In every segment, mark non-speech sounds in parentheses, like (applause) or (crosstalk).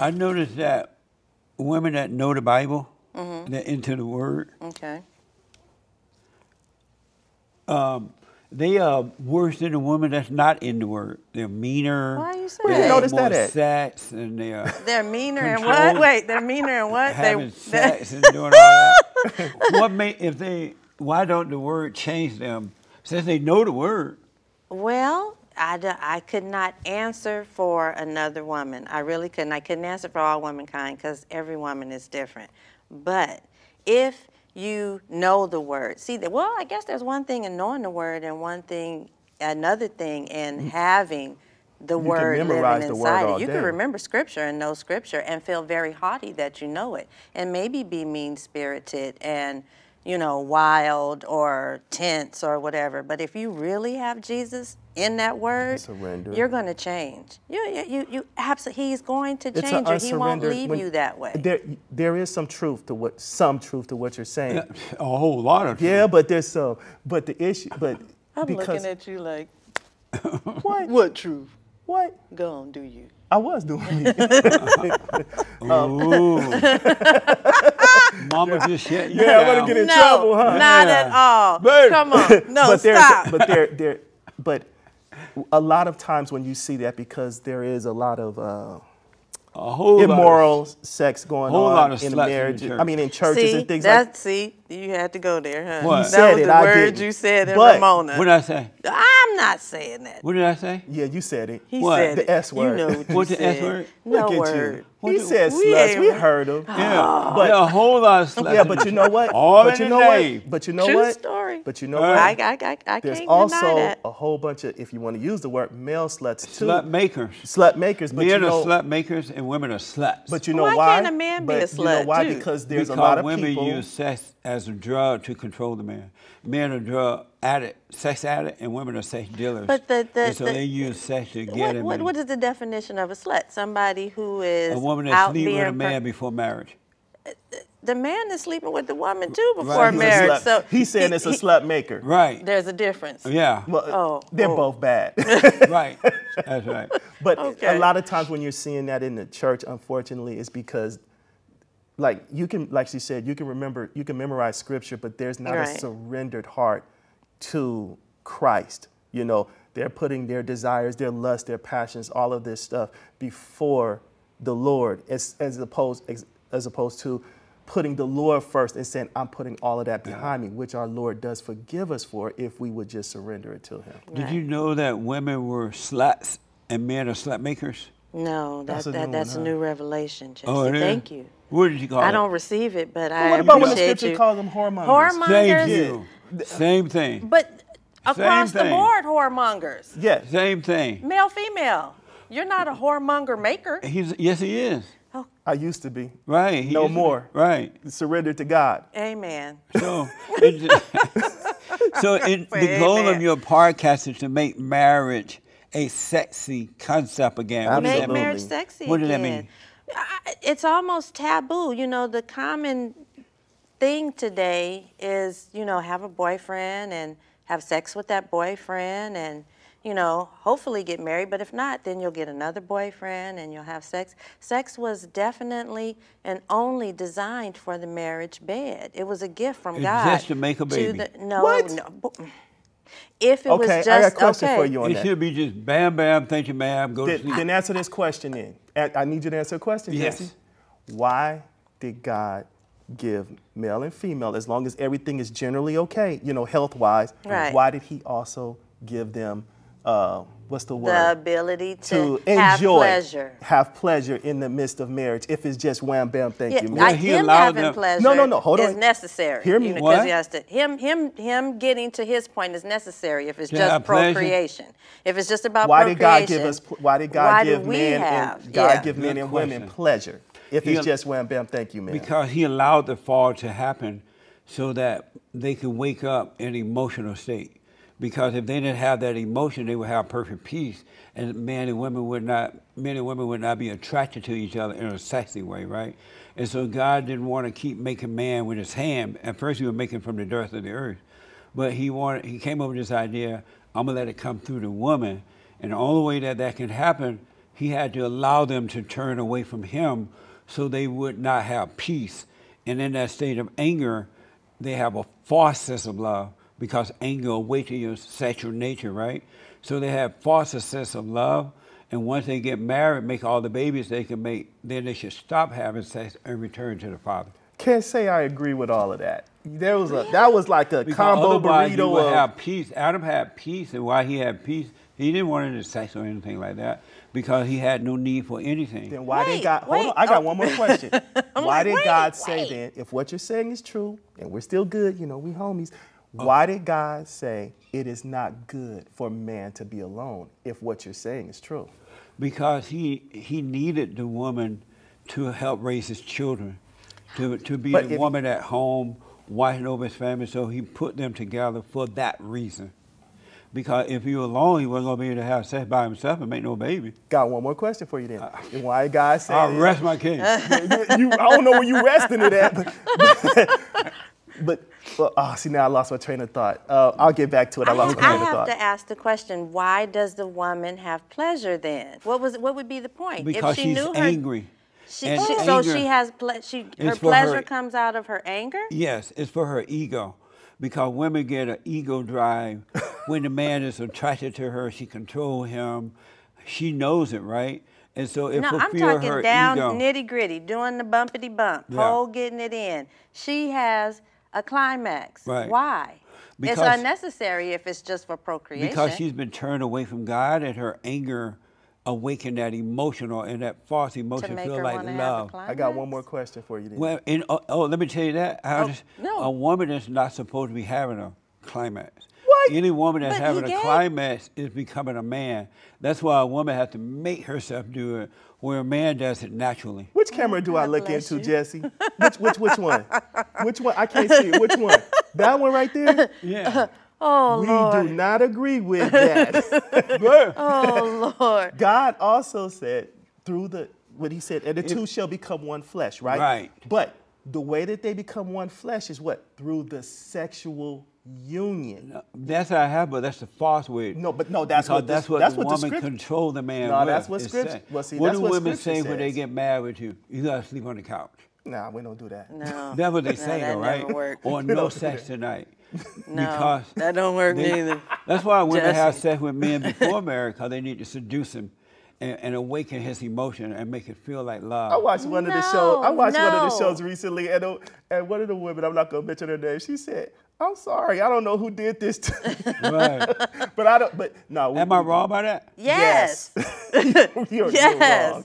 I noticed that women that know the Bible, mm-hmm. that into the Word, okay, um, they are worse than the women that's not in the Word. They're meaner. Why are you saying? They notice more that sex and they are. (laughs) They're meaner and what? Wait, they're meaner and what? Having they, (laughs) sex and doing all that. what may if they? Why don't the Word change them? Since they know the Word. Well, I, I could not answer for another woman. I really couldn't. I couldn't answer for all womankind because every woman is different. But if you know the word, see, the, well, I guess there's one thing in knowing the word and one thing, another thing in mm. having the you word living inside word it. You day. can remember scripture and know scripture and feel very haughty that you know it and maybe be mean spirited and you know, wild or tense or whatever. But if you really have Jesus in that word, surrender. you're going to change. You, you, you, absolutely, he's going to change you. He won't leave when, you that way. There, there is some truth to what, some truth to what you're saying. A whole lot of truth. Yeah, but there's some, but the issue, but I'm because, looking at you like, (laughs) what? What truth? What? Go on, do you. I was doing it. (laughs) um, Mama (laughs) just shut you Yeah, I'm gonna get in no, trouble, huh? Not yeah. at all. Babe. Come on, no, but stop. There, but there, there, but a lot of times when you see that because there is a lot of uh, a whole immoral of, sex going on in marriage. In I mean, in churches see, and things that, like that. See, you had to go there, huh? What? You that was it, the I word didn't. you said in but, Ramona. What did I say? I'm not saying that. What did I say? Yeah, you said it. He what? said the S word. You know what, what the S word? No Look word. What he said sluts. We heard him. Yeah, oh. but yeah, a whole lot of sluts. Yeah, but you know what? All but in you know name. what? But you know True what? story. But you know what? I, I, I, I There's can't also deny that. a whole bunch of, if you want to use the word, male sluts too. Slut makers. Slut makers. But Men you know, are slut makers and women are sluts. But you know why? Why can't a man but be a slut? You know why? Too? Because there's because a lot of women people. women use sex as a drug to control the man. Men are drug addict, sex addict, and women are sex dealers. But the, the, and so the, they use sex to get what, him. What, what is the definition of a slut? Somebody who is woman that's sleeping with a man before marriage? The man is sleeping with the woman too before right. marriage. So he's saying he, it's a he, slut maker. Right. There's a difference. Yeah. Well, oh, they're oh. both bad. (laughs) right. That's right. But okay. a lot of times when you're seeing that in the church, unfortunately, it's because like you can like she said you can remember you can memorize scripture but there's not right. a surrendered heart to christ you know they're putting their desires their lust their passions all of this stuff before the Lord as, as opposed as, as opposed to putting the Lord first and saying, I'm putting all of that behind me, which our Lord does forgive us for if we would just surrender it to Him. Right. Did you know that women were sluts and men are slut makers? No, that, that's, a, that, new that's one, a new revelation, Jesse. Oh, Thank you. What did you call I it? I don't receive it, but well, I What about when the scripture calls them whoremongers? Whoremongers? Thank you. Uh, Same thing. But across Same the board, whoremongers. Yes. Same thing. Male, female. You're not a whoremonger maker. He's, yes, he is. Oh. I used to be. Right. no more. Be. Right. Surrender to God. Amen. So, it, (laughs) so it, the amen. goal of your podcast is to make marriage a sexy concept again. Absolutely. Make marriage sexy. What does that mean? I, it's almost taboo. You know, the common thing today is, you know, have a boyfriend and have sex with that boyfriend and you know, hopefully get married, but if not, then you'll get another boyfriend and you'll have sex. Sex was definitely and only designed for the marriage bed. It was a gift from it's God. Just to make a baby. The, no, what? no. If it okay, was just I got a question okay. for you on it that. It should be just bam, bam, thank you, ma'am, go then, to sleep. Then answer this question then. I need you to answer a question, yes. Jesse. Why did God give male and female, as long as everything is generally okay, you know, health-wise, right. why did he also give them uh, what's the word? The ability to, to have enjoy, pleasure. Have pleasure in the midst of marriage if it's just wham bam, thank yeah, you. Man. I, he him having them. pleasure. No, no, no. Hold is on. necessary. Hear me. Because what? he has to. Him, him, him getting to his point is necessary if it's just procreation. If it's just about why did God give us? Why did God why give men have? and God yeah. give Good men and question. women pleasure? If he, it's just wham bam, thank you, man. Because he allowed the fall to happen so that they could wake up in emotional state because if they didn't have that emotion, they would have perfect peace, and men and women would not, men and women would not be attracted to each other in a sexy way, right? And so God didn't want to keep making man with his hand. At first, he was making from the dirt of the earth, but he wanted, he came up with this idea: I'm gonna let it come through the woman, and the only way that that can happen, he had to allow them to turn away from him, so they would not have peace. And in that state of anger, they have a false sense of love because anger awakens your sexual nature, right? So they have false sense of love, and once they get married, make all the babies they can make, then they should stop having sex and return to the father. Can't say I agree with all of that. There was a that was like a because combo burrito. You would of... have peace. Adam had peace, and why he had peace, he didn't want any sex or anything like that because he had no need for anything. Then why wait, did God? Wait, hold on, I got oh. one more question. (laughs) why like, did wait, God say then, if what you're saying is true and we're still good, you know, we homies, uh, why did God say it is not good for man to be alone if what you're saying is true? Because he he needed the woman to help raise his children, to to be but the woman at home, watching over his family. So he put them together for that reason. Because if you were alone, he wasn't gonna be able to have sex by himself and make no baby. Got one more question for you then. Uh, why God said? I rest my case. (laughs) you, you, I don't know where you resting it at, but, (laughs) but, but well, oh, see, now I lost my train of thought. Uh, I'll get back to it. I, I lost have, my train I of thought. I have to ask the question: Why does the woman have pleasure then? What was? What would be the point? Because if she she's knew her, angry. She, she anger, so she has ple- she her pleasure her, comes out of her anger. Yes, it's for her ego, because women get an ego drive. when the man is attracted to her, she control him. She knows it, right? And so if no, I'm talking down nitty gritty, doing the bumpity bump, yeah. pole getting it in. She has a climax. Right. Why? Because, it's unnecessary if it's just for procreation. Because she's been turned away from God and her anger awakened that emotional and that false emotion feel like love. I got one more question for you. Then. Well, and, oh, oh, let me tell you that. Oh, just, no. A woman is not supposed to be having a climax. (laughs) Any woman that's having a climax is becoming a man. That's why a woman has to make herself do it, where a man does it naturally. Which camera do God I look into, Jesse? Which which which one? which one? I can't see it. Which one? That one right there? (laughs) Yeah. (laughs) Oh, we Lord. do not agree with that. oh, Lord. God also said through the, what he said, and the two shall become one flesh, right? Right. But the way that they become one flesh is what? Through the sexual union. No, that's how I have, but that's the false way. No, but no, that's what that's what that's the what woman the script, control the man. No, with, that's what scripture. Well, see, what do what women say says. when they get mad with you? You gotta sleep on the couch. Nah, we don't do that. No, (laughs) that's what they (laughs) no, say, though, right? Or no sex tonight. (laughs) No, because that don't work they, neither. That's why women have sex with men before marriage because they need to seduce him. And, and, awaken his emotion and make it feel like love. I watched one no, of the shows. I watched no. one of the shows recently, and, uh, and one of the women, I'm not gonna mention her name. She said, I'm sorry, I don't know who did this. To (laughs) right. (laughs) but I don't. But no. We, Am I wrong about that? Yes. Yes. (laughs) you're, yes. You're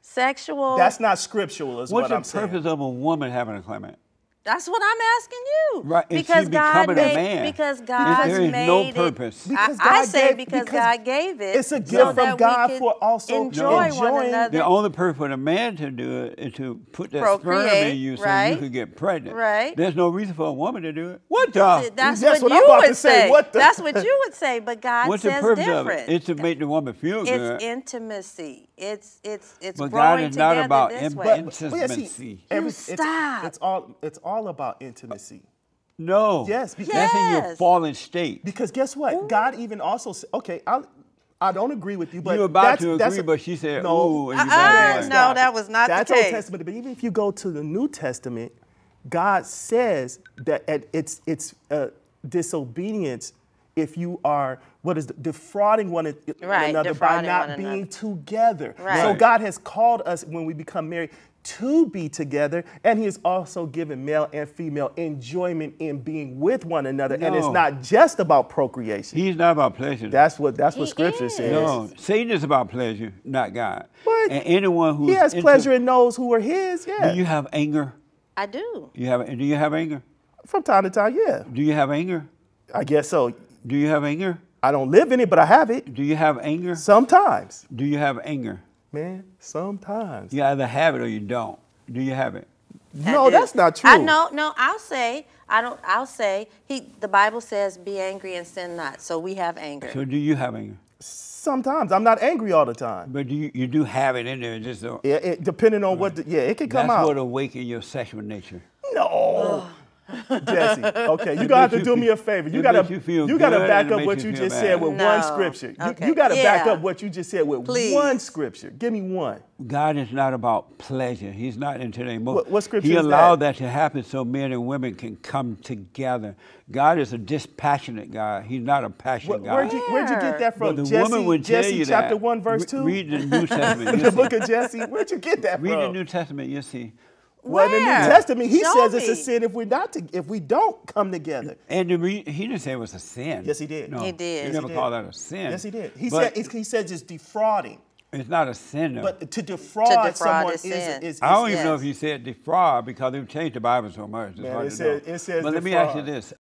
Sexual. That's not scriptural. Is What's what I'm saying. What's the purpose of a woman having a climate? That's what I'm asking you. Right, because God made, a man. Because God there is made no purpose. It, God I, I say gave, because, because, God gave it. It's a gift so from God for also enjoy enjoying. One another. The only purpose for a man to do it is to put that Procreate, sperm in you so right? you could get pregnant. Right. There's no reason for a woman to do it. What the? That's, That's what, what, you would say. say. What the? That's what you would (laughs) say. But God What's says the purpose different. Of it? It's to make the woman feel good. It's intimacy. It's it's it's but growing God is not about this way. intimacy. But, but yeah, see, every, stop. It's, all it's all about intimacy. No. Yes, because yes. that's in your fallen state. Because guess what? Ooh. God even also said, okay, I'll, I don't agree with you, but you're about that's, to that's agree, a, but she said, "No, uh, uh, no, that was not that's the case." That's Old Testament, but even if you go to the New Testament, God says that it's it's uh, disobedience if you are what is the, defrauding one right, another defrauding by not being another. together. Right. So God has called us when we become married to be together, and He has also given male and female enjoyment in being with one another. No. And it's not just about procreation. He's not about pleasure. That's what that's he what Scripture is. says. No, Satan is about pleasure, not God. What? And anyone who he has pleasure in those who are His. Yeah. Do you have anger? I do. You have? Do you have anger? From time to time, yeah. Do you have anger? I guess so. Do you have anger? I don't live in it, but I have it. Do you have anger? Sometimes. Do you have anger? Man, sometimes. You either have it or you don't. Do you have it? That no, is. that's not true. I know, no, I'll say, I don't I'll say he the Bible says be angry and sin not. So we have anger. So do you have anger? Sometimes I'm not angry all the time. But do you, you do have it in there, just don't. Yeah, it, depending on right. what. The, yeah, it can come that's out. That's what awaken your sexual nature. No, Ugh. Jesse, okay, you got to have to do feel, me a favor. You gotta you, you gotta back up what you, just bad. said with no. one scripture. Okay. You, you, gotta yeah. back up what you just said with Please. one scripture. Give me one. God is not about pleasure. He's not into the emotion. What, what scripture? He allowed that? that? to happen so men and women can come together. God is a dispassionate God. He's not a passionate God. Where'd you, get that from? the Jesse, woman would Jesse tell you chapter that. one verse two. Re read the New (laughs) Testament. the book of Jesse. Where'd you get that? Read from? the New Testament. You see. Well, in the New Testament, he Show says it's a sin if we not to, if we don't come together. And we, he didn't say it was a sin. Yes, he did. No, he did. You yes, never he called did. that a sin. Yes, he did. He but said he said it's defrauding. It's not a sin. Though. But to defraud, to defraud someone is, is, is, is, I don't even yes. know if you said defraud because they've changed the Bible so much. It's Man, hard it to said, know. It says but defraud. let me ask you this: